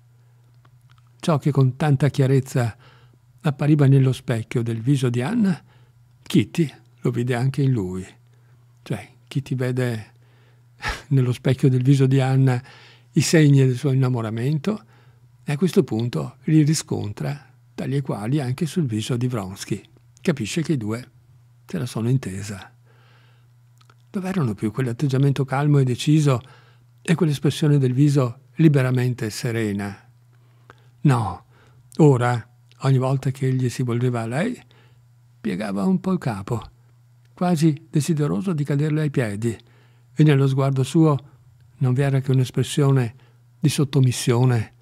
Ciò che con tanta chiarezza appariva nello specchio del viso di Anna, Kitty lo vide anche in lui. Cioè, Kitty vede nello specchio del viso di Anna i segni del suo innamoramento e a questo punto li riscontra tali e quali anche sul viso di Vronsky. Capisce che i due se la sono intesa. Dov'erano più quell'atteggiamento calmo e deciso e quell'espressione del viso liberamente serena? No, ora, ogni volta che egli si volgeva a lei, piegava un po' il capo, quasi desideroso di caderle ai piedi, e nello sguardo suo non vi era che un'espressione di sottomissione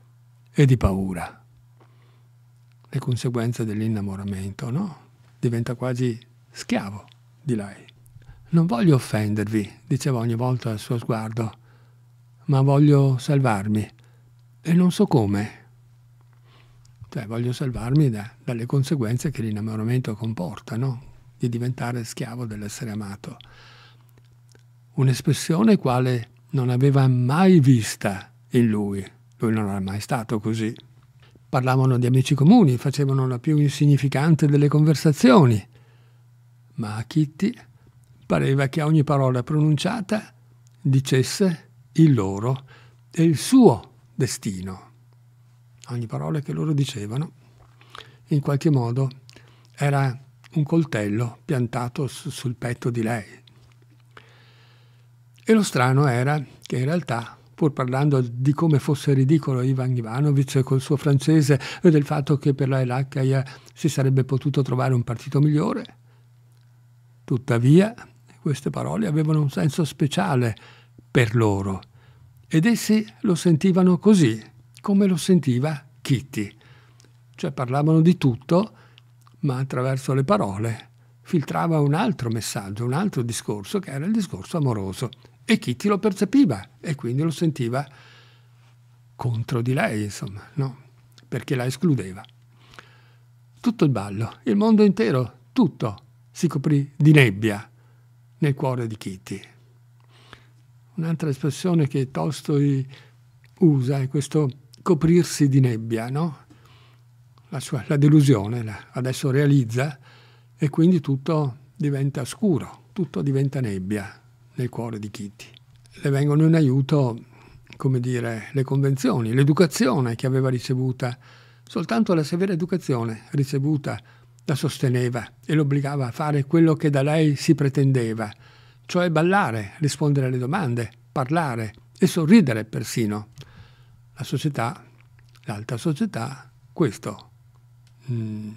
e di paura. Le conseguenze dell'innamoramento, no? Diventa quasi schiavo di lei. Non voglio offendervi, diceva ogni volta al suo sguardo, ma voglio salvarmi. E non so come. Cioè, voglio salvarmi da, dalle conseguenze che l'innamoramento comporta, no? Di diventare schiavo dell'essere amato. Un'espressione quale non aveva mai vista in lui. Lui non era mai stato così. Parlavano di amici comuni, facevano la più insignificante delle conversazioni. Ma a Kitty pareva che ogni parola pronunciata dicesse il loro e il suo destino. Ogni parola che loro dicevano, in qualche modo, era un coltello piantato sul petto di lei, e lo strano era che in realtà pur parlando di come fosse ridicolo Ivan Ivanovic col suo francese e del fatto che per la Elakaya si sarebbe potuto trovare un partito migliore. Tuttavia, queste parole avevano un senso speciale per loro ed essi lo sentivano così, come lo sentiva Kitty. Cioè parlavano di tutto, ma attraverso le parole filtrava un altro messaggio, un altro discorso che era il discorso amoroso. E Kitty lo percepiva e quindi lo sentiva contro di lei, insomma, no? perché la escludeva. Tutto il ballo, il mondo intero, tutto si coprì di nebbia nel cuore di Kitty. Un'altra espressione che Tolstoi usa è questo coprirsi di nebbia, no? la, sua, la delusione la adesso realizza e quindi tutto diventa scuro, tutto diventa nebbia, nel cuore di Kitty. Le vengono in aiuto, come dire, le convenzioni, l'educazione che aveva ricevuta. Soltanto la severa educazione ricevuta la sosteneva e l'obbligava a fare quello che da lei si pretendeva, cioè ballare, rispondere alle domande, parlare e sorridere persino. La società, l'alta società, questo mh, mm,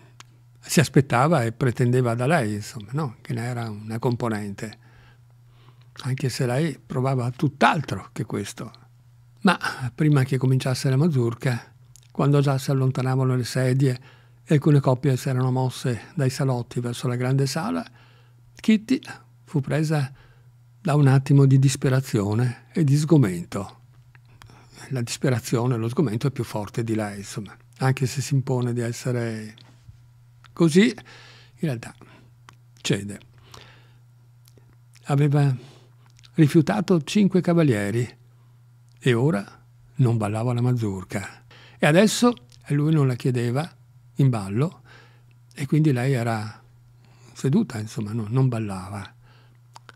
si aspettava e pretendeva da lei, insomma, no? che ne era una componente anche se lei provava tutt'altro che questo. Ma prima che cominciasse la mazurka, quando già si allontanavano le sedie e alcune coppie si erano mosse dai salotti verso la grande sala, Kitty fu presa da un attimo di disperazione e di sgomento. La disperazione e lo sgomento è più forte di lei, insomma, anche se si impone di essere così, in realtà cede. Aveva rifiutato cinque cavalieri e ora non ballava la mazurca. E adesso lui non la chiedeva in ballo e quindi lei era seduta, insomma, no, non ballava.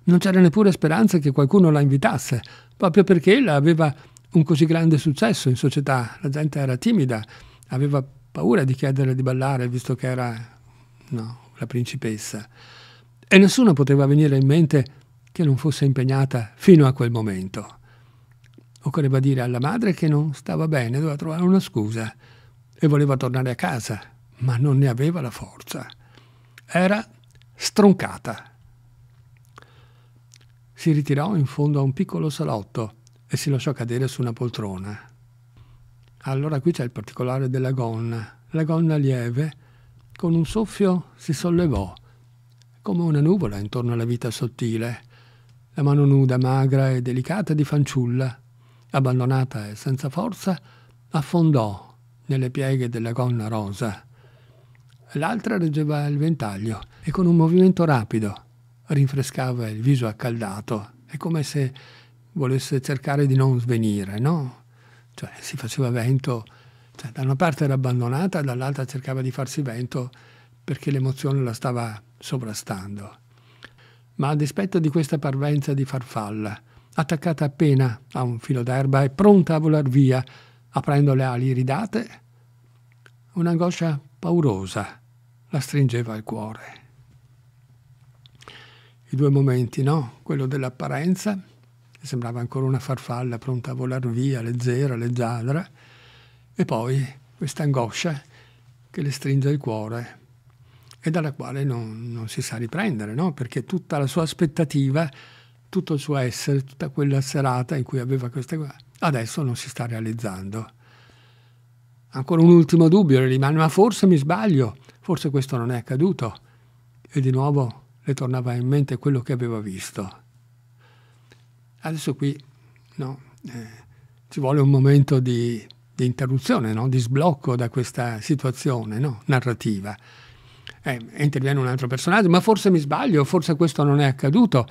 Non c'era neppure speranza che qualcuno la invitasse, proprio perché ella aveva un così grande successo in società, la gente era timida, aveva paura di chiederle di ballare visto che era no, la principessa. E nessuno poteva venire in mente che non fosse impegnata fino a quel momento. Occorreva dire alla madre che non stava bene, doveva trovare una scusa e voleva tornare a casa, ma non ne aveva la forza. Era stroncata. Si ritirò in fondo a un piccolo salotto e si lasciò cadere su una poltrona. Allora qui c'è il particolare della gonna. La gonna lieve, con un soffio, si sollevò, come una nuvola intorno alla vita sottile la mano nuda, magra e delicata di fanciulla, abbandonata e senza forza, affondò nelle pieghe della gonna rosa. L'altra reggeva il ventaglio e con un movimento rapido rinfrescava il viso accaldato. È come se volesse cercare di non svenire, no? Cioè si faceva vento, cioè, da una parte era abbandonata, dall'altra cercava di farsi vento perché l'emozione la stava sovrastando ma a dispetto di questa parvenza di farfalla, attaccata appena a un filo d'erba e pronta a volar via, aprendo le ali iridate, un'angoscia paurosa la stringeva al cuore. I due momenti, no? Quello dell'apparenza, che sembrava ancora una farfalla pronta a volar via, leggera, leggiadra, e poi questa angoscia che le stringe il cuore e dalla quale non, non si sa riprendere, no? perché tutta la sua aspettativa, tutto il suo essere, tutta quella serata in cui aveva queste cose, adesso non si sta realizzando. Ancora un ultimo dubbio rimane, ma forse mi sbaglio, forse questo non è accaduto. E di nuovo le tornava in mente quello che aveva visto. Adesso qui no, eh, ci vuole un momento di, di interruzione, no? di sblocco da questa situazione no? narrativa eh, interviene un altro personaggio, ma forse mi sbaglio, forse questo non è accaduto.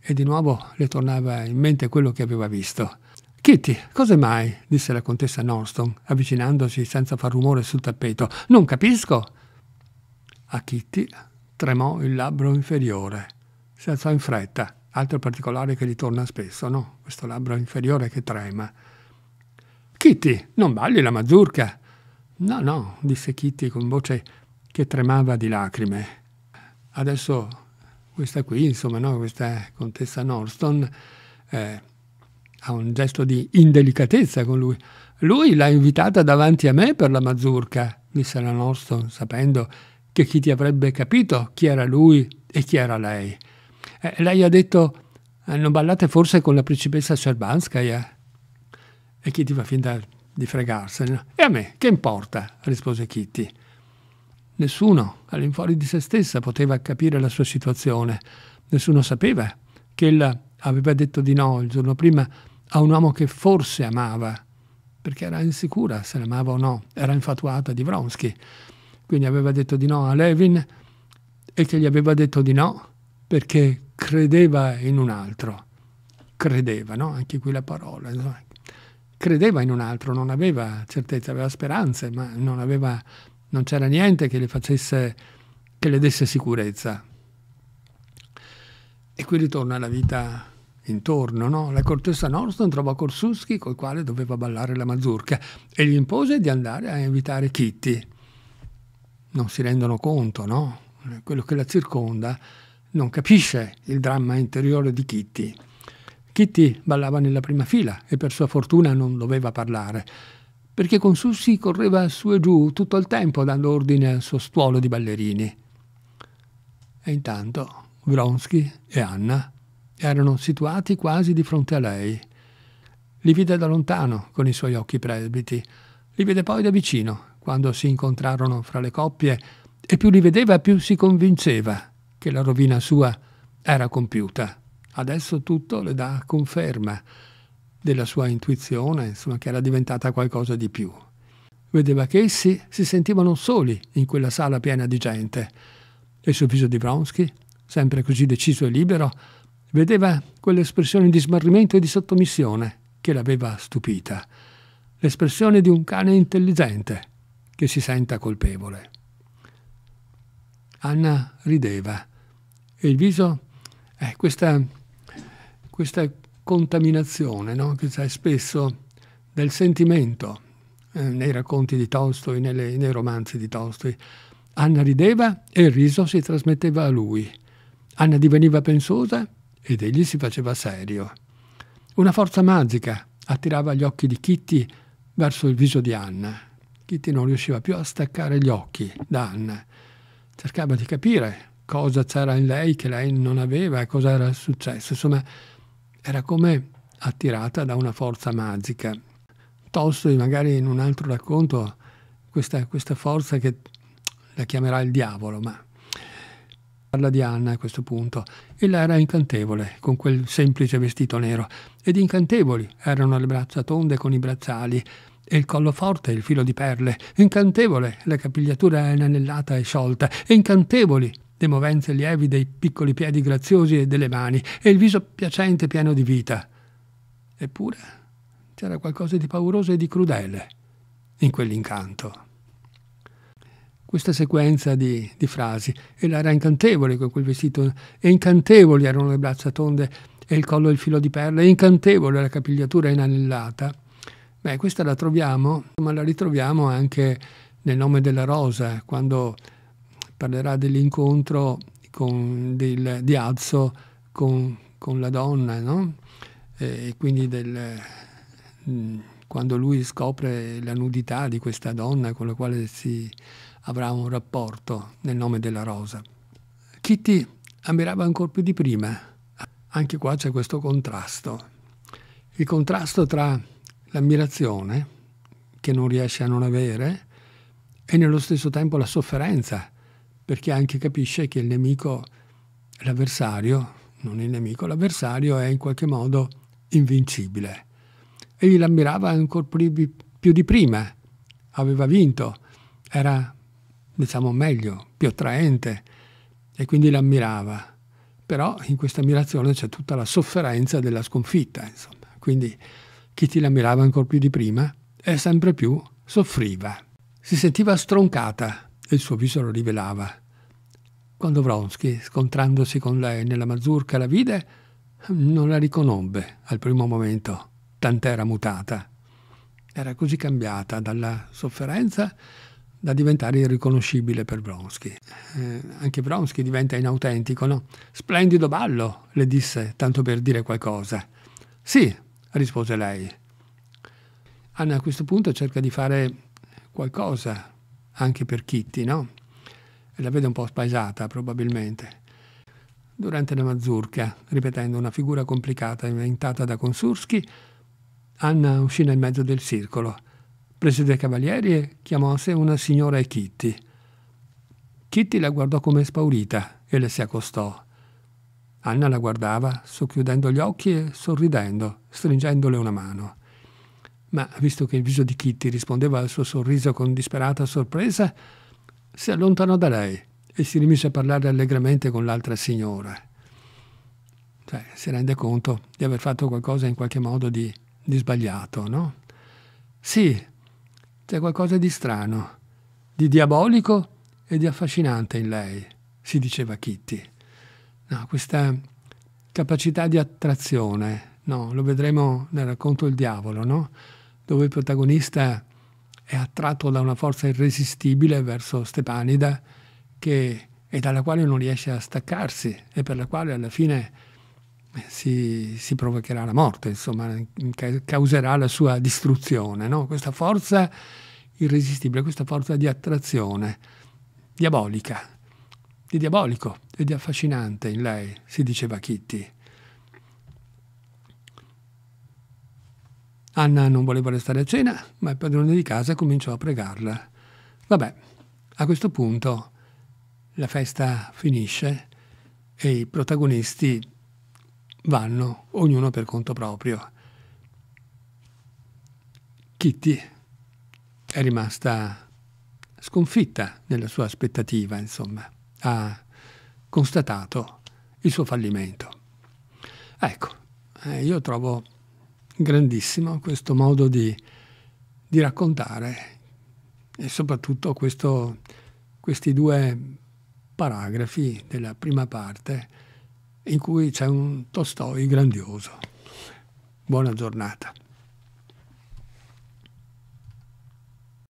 E di nuovo le tornava in mente quello che aveva visto. Kitty, cos'è mai? disse la contessa Norston, avvicinandosi senza far rumore sul tappeto. Non capisco. A Kitty tremò il labbro inferiore. Si alzò in fretta, altro particolare che ritorna spesso, no? Questo labbro inferiore che trema. Kitty, non balli la mazurka. No, no, disse Kitty con voce che tremava di lacrime. Adesso questa qui, insomma, no? questa contessa Norston eh, ha un gesto di indelicatezza con lui. Lui l'ha invitata davanti a me per la mazurka, disse la Norston, sapendo che chi ti avrebbe capito chi era lui e chi era lei. Eh, lei ha detto, non ballate forse con la principessa Cervanskaya? E Kitty fa finta di fregarsene. E a me, che importa? rispose Kitty. Nessuno, all'infuori di se stessa, poteva capire la sua situazione. Nessuno sapeva che ella aveva detto di no il giorno prima a un uomo che forse amava, perché era insicura se l'amava o no, era infatuata di Vronsky. Quindi aveva detto di no a Levin e che gli aveva detto di no perché credeva in un altro. Credeva, no? Anche qui la parola. Credeva in un altro, non aveva certezza, aveva speranze, ma non aveva non c'era niente che le facesse, che le desse sicurezza. E qui ritorna la vita intorno, no? La cortessa Norston trovò Korsuski col quale doveva ballare la mazurka e gli impose di andare a invitare Kitty. Non si rendono conto, no? Quello che la circonda non capisce il dramma interiore di Kitty. Kitty ballava nella prima fila e per sua fortuna non doveva parlare perché con Sussi correva su e giù tutto il tempo dando ordine al suo stuolo di ballerini. E intanto Vronsky e Anna erano situati quasi di fronte a lei. Li vide da lontano con i suoi occhi presbiti, li vide poi da vicino quando si incontrarono fra le coppie e più li vedeva più si convinceva che la rovina sua era compiuta. Adesso tutto le dà conferma della sua intuizione, insomma, che era diventata qualcosa di più. Vedeva che essi si sentivano soli in quella sala piena di gente. E sul viso di Vronsky, sempre così deciso e libero, vedeva quell'espressione di smarrimento e di sottomissione che l'aveva stupita, l'espressione di un cane intelligente che si senta colpevole. Anna rideva e il viso, eh, questa, questa contaminazione no? che c'è spesso del sentimento eh, nei racconti di Tolstoi, nelle, nei romanzi di Tolstoi. Anna rideva e il riso si trasmetteva a lui. Anna diveniva pensosa ed egli si faceva serio. Una forza magica attirava gli occhi di Kitty verso il viso di Anna. Kitty non riusciva più a staccare gli occhi da Anna. Cercava di capire cosa c'era in lei che lei non aveva, cosa era successo. Insomma, era come attirata da una forza magica. Tolstoi magari in un altro racconto questa, questa forza che la chiamerà il diavolo, ma parla di Anna a questo punto. Ella era incantevole, con quel semplice vestito nero, ed incantevoli erano le braccia tonde con i bracciali, e il collo forte e il filo di perle, incantevole la capigliatura inanellata e sciolta, e incantevoli le movenze lievi dei piccoli piedi graziosi e delle mani, e il viso piacente pieno di vita. Eppure c'era qualcosa di pauroso e di crudele in quell'incanto. Questa sequenza di, di frasi, e era incantevole con quel vestito, e incantevoli erano le braccia tonde e il collo e il filo di perla, e incantevole la capigliatura inanellata. Beh, questa la troviamo, ma la ritroviamo anche nel nome della rosa, quando parlerà dell'incontro con, del, di Azzo con, con la donna, no? e quindi del, mm, quando lui scopre la nudità di questa donna con la quale si avrà un rapporto nel nome della rosa. Kitty ammirava ancora più di prima. Anche qua c'è questo contrasto. Il contrasto tra l'ammirazione, che non riesce a non avere, e nello stesso tempo la sofferenza perché anche capisce che il nemico, l'avversario, non il nemico, l'avversario è in qualche modo invincibile. Egli l'ammirava ancora più di prima, aveva vinto, era diciamo meglio, più attraente e quindi l'ammirava. Però in questa ammirazione c'è tutta la sofferenza della sconfitta, insomma. Quindi chi ti l'ammirava ancora più di prima e sempre più soffriva. Si sentiva stroncata e il suo viso lo rivelava. Quando Vronsky, scontrandosi con lei nella mazurka, la vide, non la riconobbe al primo momento, tant'era mutata. Era così cambiata dalla sofferenza da diventare irriconoscibile per Vronsky. Eh, anche Vronsky diventa inautentico, no? Splendido ballo, le disse, tanto per dire qualcosa. Sì, rispose lei. Anna a questo punto cerca di fare qualcosa anche per Kitty, no? E La vede un po' spaesata, probabilmente. Durante la mazurka, ripetendo una figura complicata inventata da Konsursky, Anna uscì nel mezzo del circolo, prese dei cavalieri e chiamò a sé una signora e Kitty. Kitty la guardò come spaurita e le si accostò. Anna la guardava, socchiudendo gli occhi e sorridendo, stringendole una mano ma visto che il viso di Kitty rispondeva al suo sorriso con disperata sorpresa, si allontanò da lei e si rimise a parlare allegramente con l'altra signora. Cioè, si rende conto di aver fatto qualcosa in qualche modo di, di sbagliato, no? Sì, c'è qualcosa di strano, di diabolico e di affascinante in lei, si diceva Kitty. No, questa capacità di attrazione, no, lo vedremo nel racconto Il diavolo, no? dove il protagonista è attratto da una forza irresistibile verso Stepanida che, e dalla quale non riesce a staccarsi e per la quale alla fine eh, si, si provocherà la morte, insomma, causerà la sua distruzione. No? Questa forza irresistibile, questa forza di attrazione diabolica, di diabolico e di affascinante in lei, si diceva Kitty. Anna non voleva restare a cena, ma il padrone di casa cominciò a pregarla. Vabbè, a questo punto la festa finisce e i protagonisti vanno ognuno per conto proprio. Kitty è rimasta sconfitta nella sua aspettativa, insomma, ha constatato il suo fallimento. Ecco, eh, io trovo grandissimo questo modo di, di raccontare e soprattutto questo, questi due paragrafi della prima parte in cui c'è un Tolstoi grandioso. Buona giornata.